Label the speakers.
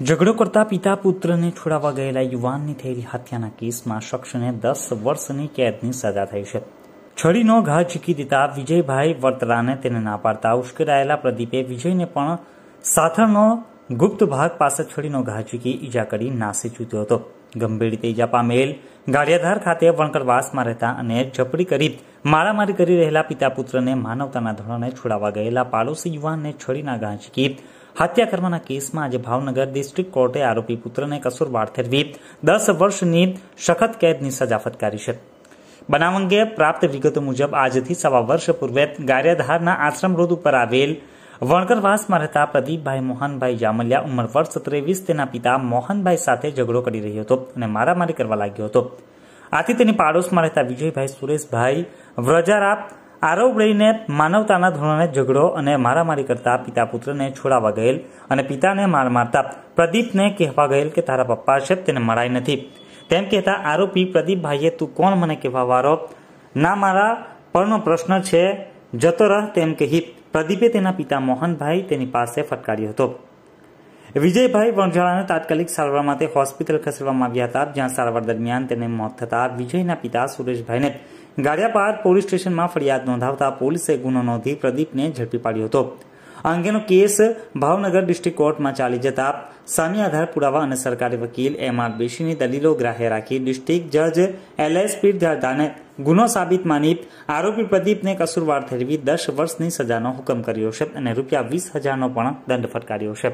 Speaker 1: ઝઘડો કરતા પિતા પુત્રને છોડાવવા ગયેલા યુવાનની થયેલી હત્યાના કેસમાં શખ્સને દસ વર્ષની કેદની સજા થઈ છે છડીનો ઘા ચીકી દેતા વિજયભાઈ વર્તરાને તેને ના પાડતા ઉશ્કેરાયેલા પ્રદીપે વિજયને પણ સાથળનો ગુપ્ત ભાગ પાસે છડીનો ઘા ચીકી ઈજા કરી નાસી ચૂક્યો હતો ગંભીર રીતે ઈજા પામેલ ગાળિયાધાર ખાતે વણકરવાસમાં રહેતા અને ઝપડી કરી મારામારી કરી રહેલા પિતા પુત્રને માનવતાના ધોરણે છોડાવવા ગયેલા પાડોશી યુવાનને છડીના ઘા ચીકી હત્યા કરવાના કેસમાં આજે ભાવનગર ડિસ્ટ્રિક્ટ કોર્ટે આરોપી પુત્રને કસૂરવાર ઠેરવી દસ વર્ષની સખત કેદની સજા ફટકારી છે બનાવ અંગે પ્રાપ્ત વિગતો મુજબ આજથી સવા વર્ષ પૂર્વે ગારિયાધારના આશ્રમ રોડ ઉપર આવેલ વણકરવાસમાં રહેતા પ્રદીપભાઈ મોહનભાઈ જામલિયા ઉંમર વર્ષ ત્રેવીસ તેના પિતા મોહનભાઈ સાથે ઝઘડો કરી રહ્યો હતો અને મારામારી કરવા લાગ્યો હતો આથી તેની પાડોશમાં રહેતા વિજયભાઈ સુરેશભાઈ વ્રજારાપ આરોપ લઈને માનવતાના ધોરણે ઝઘડો અને મારામારી કરતા પિતા પુત્રને છોડાવવા ગયેલ અને પિતાને માર મારતા પ્રદીપને કહેવા ગયેલ કે તારા પપ્પા છે તેને મરાઈ નથી તેમ કહેતા આરોપી પ્રદીપભાઈએ તું કોણ મને કહેવા વારો ના મારા પરનો પ્રશ્ન છે જતો રહ તેમ કહી પ્રદીપે તેના પિતા મોહનભાઈ તેની પાસે ફટકાર્યો હતો વિજયભાઈ વણઝાળાને તાત્કાલિક સારવાર માટે હોસ્પિટલ ખસેડવામાં આવ્યા હતા જ્યાં સારવાર દરમિયાન તેને મોત થતા વિજયના પિતા સુરેશભાઈને ગાડિયાપાર પોલીસ સ્ટેશનમાં ફરિયાદ નોંધાવતા પોલીસે ગુનો નોંધી પ્રદીપને ઝડપી પાડ્યો હતો આ અંગેનો કેસ ભાવનગર ડિસ્ટ્રિક્ટ કોર્ટમાં ચાલી જતા સામી આધાર પુરાવા અને સરકારી વકીલ એમ આર બેશીની દલીલો ગ્રાહ્ય રાખી ડિસ્ટ્રિક્ટ જજ એલ એસ પીરધાને ગુનો સાબિત માની આરોપી પ્રદીપને કસૂરવાર ઠેરવી દસ વર્ષની સજાનો હુકમ કર્યો છે અને રૂપિયા વીસ હજારનો પણ દંડ ફટકાર્યો છે